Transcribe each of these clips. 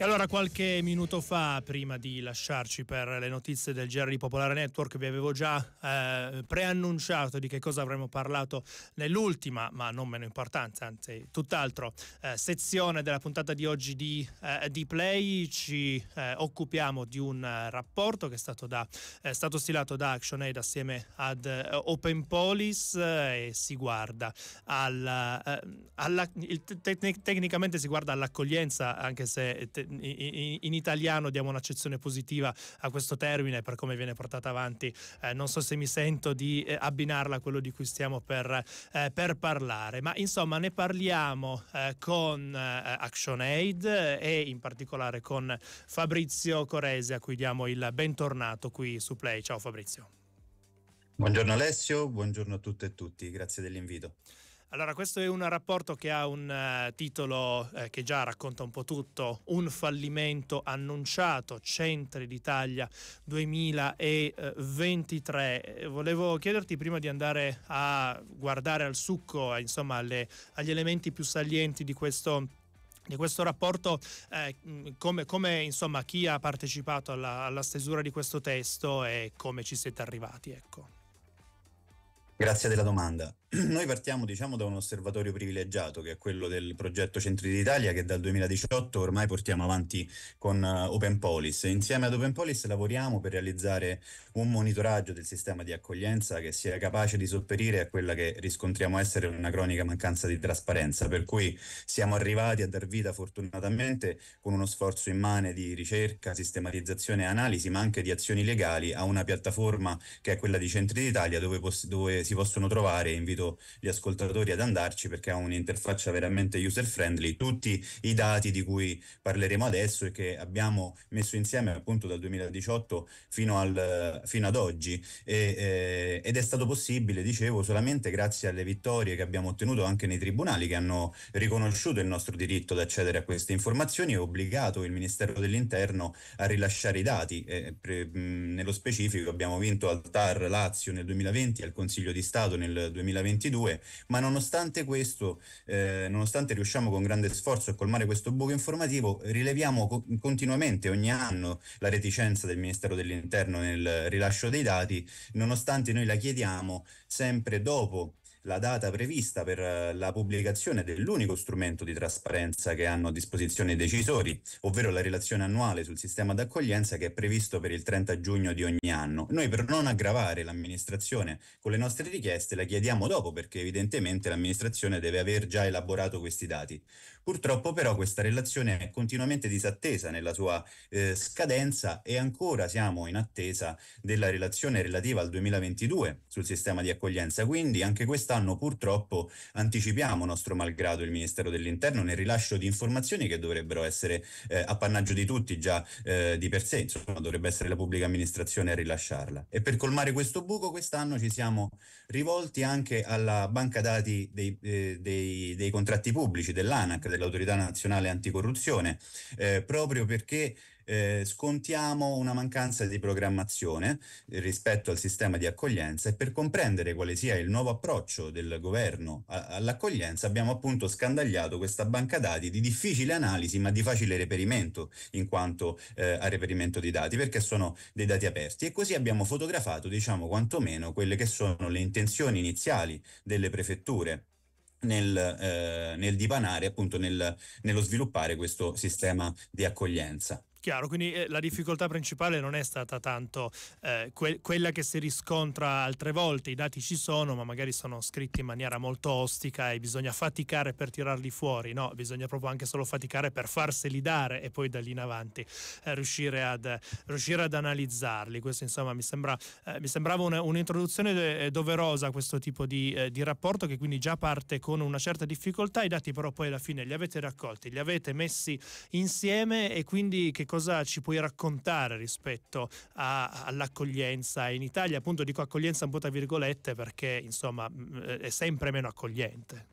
E allora qualche minuto fa, prima di lasciarci per le notizie del GR di Popolare Network, vi avevo già eh, preannunciato di che cosa avremmo parlato nell'ultima, ma non meno importante, anzi tutt'altro, eh, sezione della puntata di oggi di, eh, di Play. Ci eh, occupiamo di un rapporto che è stato, da, è stato, stilato da ActionAid assieme ad eh, Open Police eh, e si guarda alla, alla il, tec- tecnicamente si guarda all'accoglienza, anche se... Te- in italiano diamo un'accezione positiva a questo termine per come viene portata avanti. Eh, non so se mi sento di eh, abbinarla a quello di cui stiamo per, eh, per parlare, ma insomma ne parliamo eh, con eh, ActionAid e in particolare con Fabrizio Corese a cui diamo il bentornato qui su Play. Ciao Fabrizio. Buongiorno Alessio, buongiorno a tutte e tutti, grazie dell'invito. Allora, questo è un rapporto che ha un uh, titolo eh, che già racconta un po' tutto, un fallimento annunciato, Centri d'Italia 2023. Eh, volevo chiederti prima di andare a guardare al succo, eh, insomma, alle, agli elementi più salienti di questo di questo rapporto, eh, come, come insomma, chi ha partecipato alla, alla, stesura di questo testo e come ci siete arrivati. Ecco. Grazie della domanda. Noi partiamo diciamo, da un osservatorio privilegiato che è quello del progetto Centri d'Italia che dal 2018 ormai portiamo avanti con uh, Open Police. Insieme ad Open Police lavoriamo per realizzare un monitoraggio del sistema di accoglienza che sia capace di sopperire a quella che riscontriamo essere una cronica mancanza di trasparenza, per cui siamo arrivati a dar vita fortunatamente con uno sforzo immane di ricerca, sistematizzazione e analisi, ma anche di azioni legali a una piattaforma che è quella di Centri d'Italia dove, dove si possono trovare invito invito gli ascoltatori ad andarci perché ha un'interfaccia veramente user friendly. Tutti i dati di cui parleremo adesso e che abbiamo messo insieme appunto dal 2018 fino, al, fino ad oggi e, eh, ed è stato possibile, dicevo, solamente grazie alle vittorie che abbiamo ottenuto anche nei tribunali che hanno riconosciuto il nostro diritto ad accedere a queste informazioni e obbligato il Ministero dell'Interno a rilasciare i dati. Eh, pre, mh, nello specifico abbiamo vinto al TAR Lazio nel 2020 e al Consiglio di Stato nel 2020. 2022, ma nonostante questo, eh, nonostante riusciamo con grande sforzo a colmare questo buco informativo, rileviamo co- continuamente ogni anno la reticenza del Ministero dell'Interno nel rilascio dei dati, nonostante noi la chiediamo sempre dopo la data prevista per eh, la pubblicazione dell'unico strumento di trasparenza che hanno a disposizione i decisori, ovvero la relazione annuale sul sistema d'accoglienza che è previsto per il 30 giugno di ogni anno. Noi per non aggravare l'amministrazione con le nostre richieste la chiediamo dopo perché evidentemente l'amministrazione deve aver già elaborato questi dati. Purtroppo però questa relazione è continuamente disattesa nella sua eh, scadenza e ancora siamo in attesa della relazione relativa al 2022 sul sistema di accoglienza, quindi anche questa quest'anno purtroppo anticipiamo nostro malgrado il Ministero dell'Interno nel rilascio di informazioni che dovrebbero essere eh, appannaggio di tutti già eh, di per sé, insomma dovrebbe essere la pubblica amministrazione a rilasciarla. E per colmare questo buco quest'anno ci siamo rivolti anche alla banca dati dei, eh, dei, dei contratti pubblici dell'ANAC, dell'Autorità Nazionale Anticorruzione, eh, proprio perché eh, scontiamo una mancanza di programmazione eh, rispetto al sistema di accoglienza e per comprendere quale sia il nuovo approccio del governo all'accoglienza abbiamo appunto scandagliato questa banca dati di difficile analisi ma di facile reperimento in quanto eh, a reperimento di dati perché sono dei dati aperti e così abbiamo fotografato diciamo quantomeno quelle che sono le intenzioni iniziali delle prefetture nel, eh, nel dipanare, appunto nel, nello sviluppare questo sistema di accoglienza. Chiaro, quindi eh, la difficoltà principale non è stata tanto eh, que- quella che si riscontra altre volte, i dati ci sono ma magari sono scritti in maniera molto ostica e bisogna faticare per tirarli fuori, no, bisogna proprio anche solo faticare per farseli dare e poi da lì in avanti eh, riuscire, ad, riuscire, ad, analizzarli. Questo insomma mi, sembra, eh, mi sembrava una, un'introduzione de- eh, doverosa a questo tipo di, di rapporto che quindi già parte con una certa difficoltà, i dati però poi alla fine li avete raccolti, li avete messi insieme e quindi che cosa ci puoi raccontare rispetto a, all'accoglienza in Italia? Appunto dico accoglienza un po' tra virgolette perché insomma è sempre meno accogliente.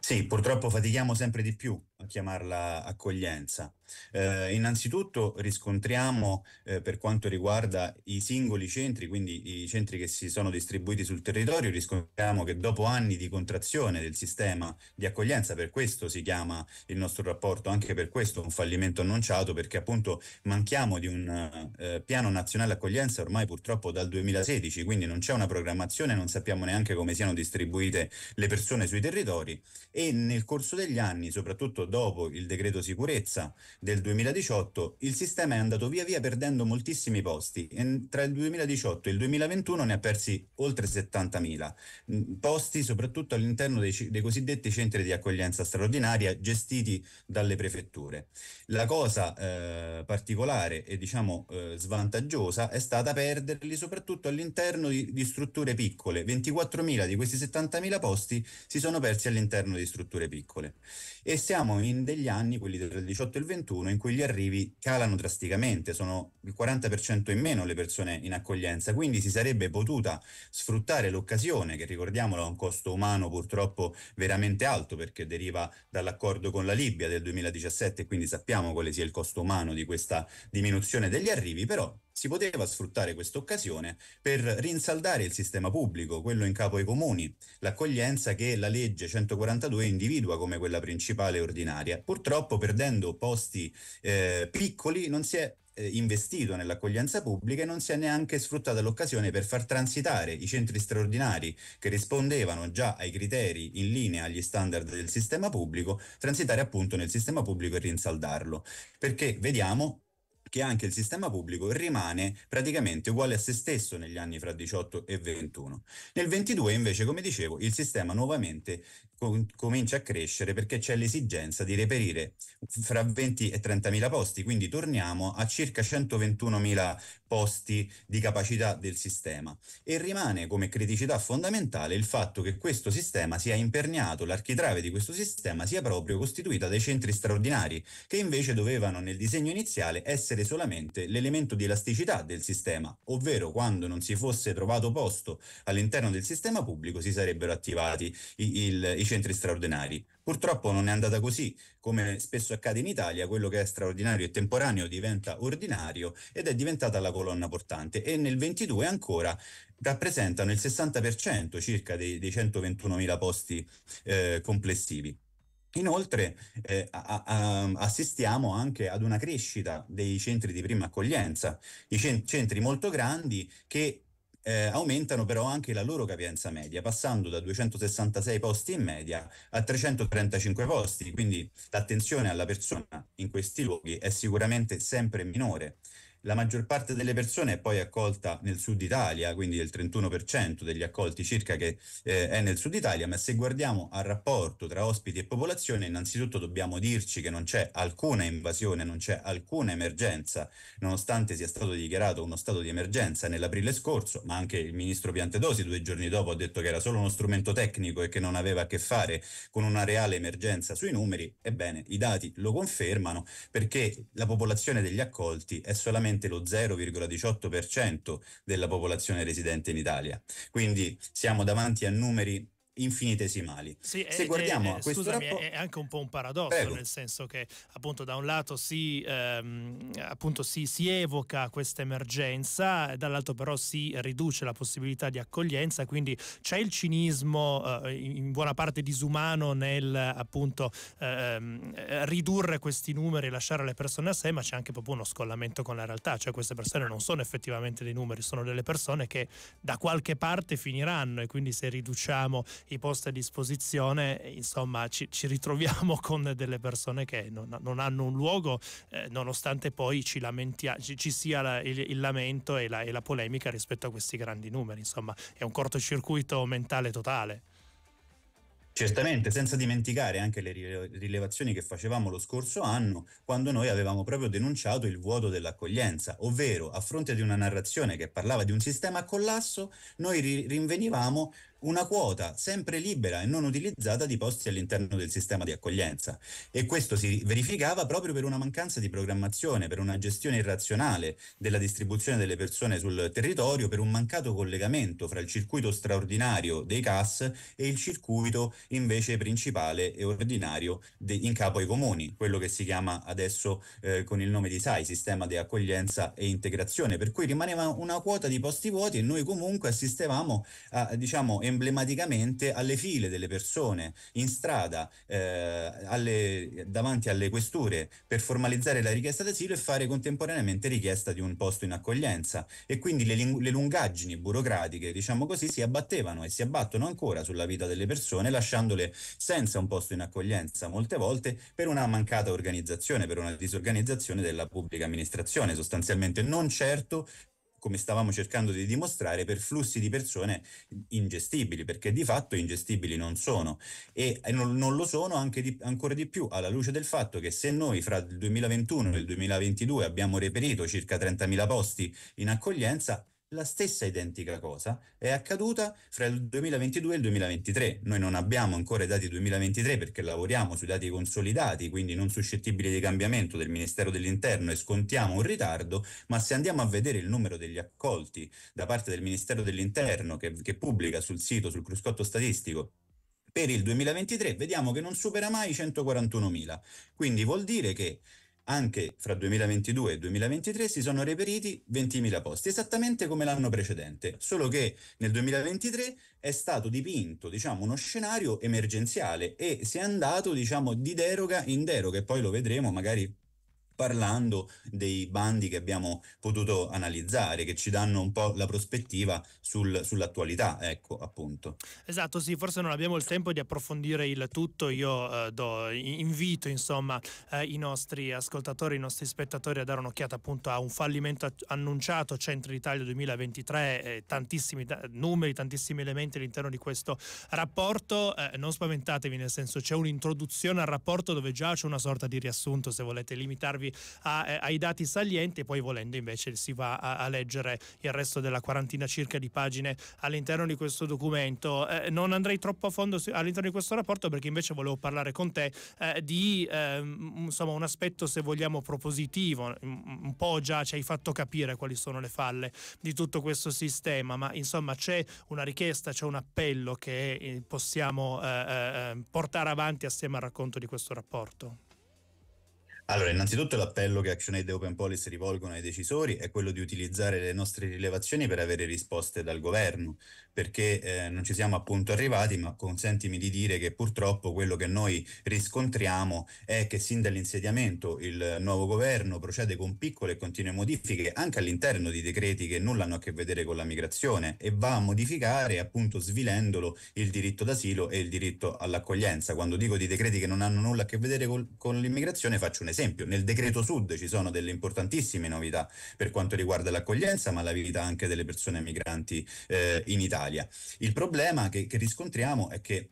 Sì, purtroppo fatichiamo sempre di più chiamarla accoglienza. Eh, innanzitutto riscontriamo eh, per quanto riguarda i singoli centri, quindi i centri che si sono distribuiti sul territorio, riscontriamo che dopo anni di contrazione del sistema di accoglienza, per questo si chiama il nostro rapporto, anche per questo un fallimento annunciato, perché appunto manchiamo di un eh, piano nazionale accoglienza ormai purtroppo dal 2016, quindi non c'è una programmazione, non sappiamo neanche come siano distribuite le persone sui territori e nel corso degli anni, soprattutto dopo il decreto sicurezza del 2018, il sistema è andato via via perdendo moltissimi posti. E tra il 2018 e il 2021 ne ha persi oltre 70.000 mm, posti, soprattutto all'interno dei, dei cosiddetti centri di accoglienza straordinaria gestiti dalle prefetture. La cosa eh, particolare e diciamo eh, svantaggiosa è stata perderli soprattutto all'interno di, di strutture piccole. 24.000 di questi 70.000 posti si sono persi all'interno di strutture piccole. E siamo siamo in degli anni, quelli tra il 18 e il 21, in cui gli arrivi calano drasticamente, sono il 40% in meno le persone in accoglienza, quindi si sarebbe potuta sfruttare l'occasione, che ricordiamolo ha un costo umano purtroppo veramente alto perché deriva dall'accordo con la Libia del 2017, quindi sappiamo quale sia il costo umano di questa diminuzione degli arrivi, però si poteva sfruttare questa occasione per rinsaldare il sistema pubblico, quello in capo ai comuni, l'accoglienza che la legge 142 individua come quella principale e ordinaria. Purtroppo perdendo posti eh, piccoli non si è eh, investito nell'accoglienza pubblica e non si è neanche sfruttata l'occasione per far transitare i centri straordinari che rispondevano già ai criteri in linea agli standard del sistema pubblico, transitare appunto nel sistema pubblico e rinsaldarlo. Perché vediamo che anche il sistema pubblico rimane praticamente uguale a se stesso negli anni fra 18 e 21. Nel 22 invece, come dicevo, il sistema nuovamente comincia a crescere perché c'è l'esigenza di reperire fra 20 e 30 mila posti, quindi torniamo a circa 121 mila posti di capacità del sistema e rimane come criticità fondamentale il fatto che questo sistema sia imperniato, l'architrave di questo sistema sia proprio costituita dai centri straordinari che invece dovevano nel disegno iniziale essere solamente l'elemento di elasticità del sistema, ovvero quando non si fosse trovato posto all'interno del sistema pubblico si sarebbero attivati il, il dei centri straordinari. Purtroppo non è andata così, come spesso accade in Italia, quello che è straordinario e temporaneo diventa ordinario ed è diventata la colonna portante e nel 22 ancora rappresentano il 60% circa dei, dei 121.000 posti eh, complessivi. Inoltre eh, a, a, assistiamo anche ad una crescita dei centri di prima accoglienza, i centri molto grandi che eh, aumentano però anche la loro capienza media, passando da 266 posti in media a 335 posti, quindi l'attenzione alla persona in questi luoghi è sicuramente sempre minore. La maggior parte delle persone è poi accolta nel sud Italia, quindi il 31% degli accolti circa che eh, è nel sud Italia, ma se guardiamo al rapporto tra ospiti e popolazione, innanzitutto dobbiamo dirci che non c'è alcuna invasione, non c'è alcuna emergenza, nonostante sia stato dichiarato uno stato di emergenza nell'aprile scorso, ma anche il ministro Piantedosi due giorni dopo ha detto che era solo uno strumento tecnico e che non aveva a che fare con una reale emergenza sui numeri, ebbene i dati lo confermano perché la popolazione degli accolti è solamente solamente lo 0,18% della popolazione residente in Italia. Quindi siamo davanti a numeri infinitesimali. Sì, Se eh, guardiamo eh, a eh, questo scusami, rapporto... è anche un po' un paradosso, Prego. nel senso che appunto da un lato si, ehm, appunto, si, si evoca questa emergenza, dall'altro però si riduce la possibilità di accoglienza, quindi c'è il cinismo eh, in buona parte disumano nel appunto ehm, ridurre questi numeri e lasciare le persone a sé, ma c'è anche proprio uno scollamento con la realtà, cioè queste persone non sono effettivamente dei numeri, sono delle persone che da qualche parte finiranno e quindi se riduciamo i posti a disposizione, insomma ci, ci ritroviamo con delle persone che non, non hanno un luogo, eh, nonostante poi ci, lamentia, ci, ci sia la, il, il, lamento e la, e la polemica rispetto a questi grandi numeri, insomma è un cortocircuito mentale totale. Certamente, senza dimenticare anche le rilevazioni che facevamo lo scorso anno, quando noi avevamo proprio denunciato il vuoto dell'accoglienza, ovvero a fronte di una narrazione che parlava di un sistema a collasso, noi rinvenivamo una quota sempre libera e non utilizzata di posti all'interno del sistema di accoglienza e questo si verificava proprio per una mancanza di programmazione, per una gestione irrazionale della distribuzione delle persone sul territorio, per un mancato collegamento fra il circuito straordinario dei CAS e il circuito invece principale e ordinario de- in capo ai comuni, quello che si chiama adesso eh, con il nome di SAI, Sistema di Accoglienza e Integrazione, per cui rimaneva una quota di posti vuoti e noi comunque assistevamo a diciamo, emblematicamente alle file delle persone in strada eh, alle, davanti alle questure per formalizzare la richiesta d'asilo e fare contemporaneamente richiesta di un posto in accoglienza e quindi le, le lungaggini burocratiche diciamo così si abbattevano e si abbattono ancora sulla vita delle persone lasciandole senza un posto in accoglienza molte volte per una mancata organizzazione per una disorganizzazione della pubblica amministrazione sostanzialmente non certo come stavamo cercando di dimostrare, per flussi di persone ingestibili, perché di fatto ingestibili non sono e non, non lo sono anche di, ancora di più alla luce del fatto che se noi fra il 2021 e il 2022 abbiamo reperito circa 30.000 posti in accoglienza, la stessa identica cosa è accaduta fra il 2022 e il 2023. Noi non abbiamo ancora i dati 2023 perché lavoriamo sui dati consolidati, quindi non suscettibili di cambiamento del Ministero dell'Interno e scontiamo un ritardo, ma se andiamo a vedere il numero degli accolti da parte del Ministero dell'Interno che, che pubblica sul sito, sul cruscotto statistico, per il 2023 vediamo che non supera mai i 141.000. Quindi vuol dire che anche fra 2022 e 2023 si sono reperiti 20.000 posti, esattamente come l'anno precedente, solo che nel 2023 è stato dipinto diciamo, uno scenario emergenziale e si è andato diciamo, di deroga in deroga e poi lo vedremo magari parlando dei bandi che abbiamo potuto analizzare, che ci danno un po' la prospettiva sul, sull'attualità, ecco appunto. Esatto, sì, forse non abbiamo il tempo di approfondire il tutto, io eh, do, invito insomma eh, i nostri ascoltatori, i nostri spettatori a dare un'occhiata appunto a un fallimento annunciato, Centro Italia 2023, eh, tantissimi da- numeri, tantissimi elementi all'interno di questo rapporto, eh, non spaventatevi nel senso c'è un'introduzione al rapporto dove già c'è una sorta di riassunto se volete limitarvi richiamavi a, eh, ai dati salienti e poi volendo invece si va a, a, leggere il resto della quarantina circa di pagine all'interno di questo documento. Eh, non andrei troppo a fondo su, all'interno di questo rapporto perché invece volevo parlare con te eh, di ehm, insomma, un aspetto se vogliamo propositivo, un po' già ci hai fatto capire quali sono le falle di tutto questo sistema, ma insomma c'è una richiesta, c'è un appello che eh, possiamo eh, eh, eh, portare avanti assieme al racconto di questo rapporto. Allora, innanzitutto l'appello che ActionAid e Open Policy rivolgono ai decisori è quello di utilizzare le nostre rilevazioni per avere risposte dal governo, perché eh, non ci siamo appunto arrivati, ma consentimi di dire che purtroppo quello che noi riscontriamo è che sin dall'insediamento il nuovo governo procede con piccole e continue modifiche anche all'interno di decreti che nulla hanno a che vedere con la migrazione e va a modificare appunto svilendolo il diritto d'asilo e il diritto all'accoglienza. Quando dico di decreti che non hanno nulla a che vedere col, con l'immigrazione faccio un esempio esempio nel decreto sud ci sono delle importantissime novità per quanto riguarda l'accoglienza, ma la vita anche delle persone migranti eh, in Italia. Il problema che, che riscontriamo è che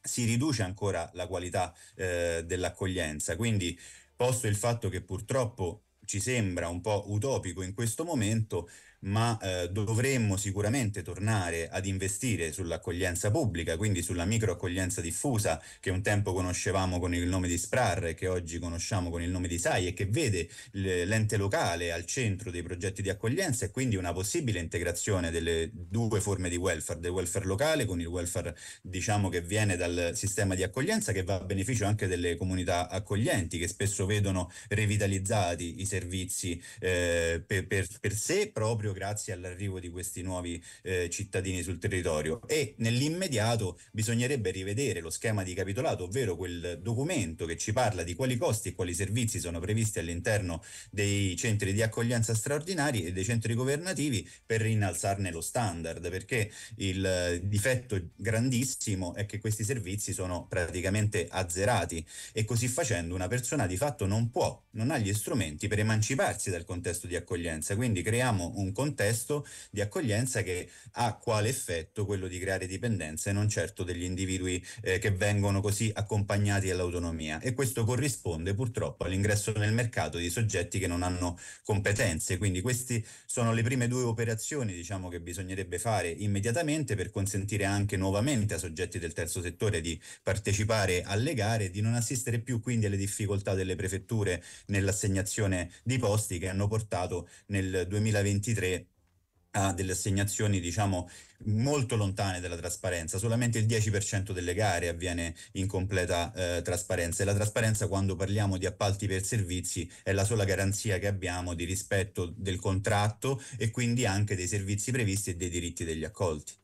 si riduce ancora la qualità eh, dell'accoglienza, quindi posto il fatto che purtroppo ci sembra un po' utopico in questo momento, ma eh, dovremmo sicuramente tornare ad investire sull'accoglienza pubblica, quindi sulla microaccoglienza diffusa che un tempo conoscevamo con il nome di SPRAR e che oggi conosciamo con il nome di SAI e che vede l'ente locale al centro dei progetti di accoglienza e quindi una possibile integrazione delle due forme di welfare, del welfare locale con il welfare diciamo che viene dal sistema di accoglienza che va a beneficio anche delle comunità accoglienti che spesso vedono revitalizzati i servizi eh, per, per, per sé proprio grazie all'arrivo di questi nuovi eh, cittadini sul territorio e nell'immediato bisognerebbe rivedere lo schema di capitolato, ovvero quel documento che ci parla di quali costi e quali servizi sono previsti all'interno dei centri di accoglienza straordinari e dei centri governativi per rinalzarne lo standard, perché il eh, difetto grandissimo è che questi servizi sono praticamente azzerati e così facendo una persona di fatto non può, non ha gli strumenti per emanciparsi dal contesto di accoglienza, quindi creiamo un contesto contesto di accoglienza che ha quale effetto quello di creare dipendenza e non certo degli individui eh, che vengono così accompagnati all'autonomia. E questo corrisponde purtroppo all'ingresso nel mercato di soggetti che non hanno competenze. Quindi queste sono le prime due operazioni diciamo, che bisognerebbe fare immediatamente per consentire anche nuovamente a soggetti del terzo settore di partecipare alle gare e di non assistere più quindi alle difficoltà delle prefetture nell'assegnazione di posti che hanno portato nel 2023 ha delle assegnazioni diciamo molto lontane dalla trasparenza, solamente il 10% delle gare avviene in completa eh, trasparenza e la trasparenza quando parliamo di appalti per servizi è la sola garanzia che abbiamo di rispetto del contratto e quindi anche dei servizi previsti e dei diritti degli accolti.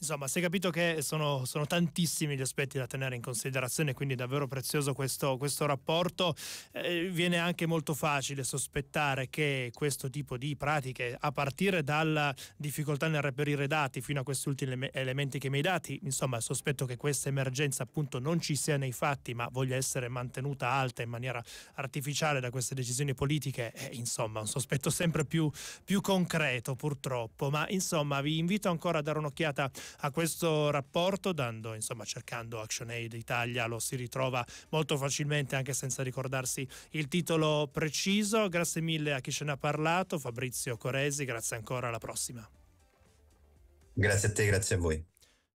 Insomma, si è capito che sono, sono, tantissimi gli aspetti da tenere in considerazione, quindi davvero prezioso questo, questo rapporto. Eh, viene anche molto facile sospettare che questo tipo di pratiche, a partire dalla difficoltà nel reperire dati fino a questi ultimi elementi che mi hai dati, insomma, sospetto che questa emergenza appunto non ci sia nei fatti, ma voglia essere mantenuta alta in maniera artificiale da queste decisioni politiche, è insomma un sospetto sempre più, più concreto purtroppo. Ma insomma, vi invito ancora a dare un'occhiata a questo rapporto, dando, insomma, cercando ActionAid Italia lo si ritrova molto facilmente anche senza ricordarsi il titolo preciso. Grazie mille a chi ce ne ha parlato, Fabrizio Coresi, grazie ancora, alla prossima. Grazie a te, grazie a voi.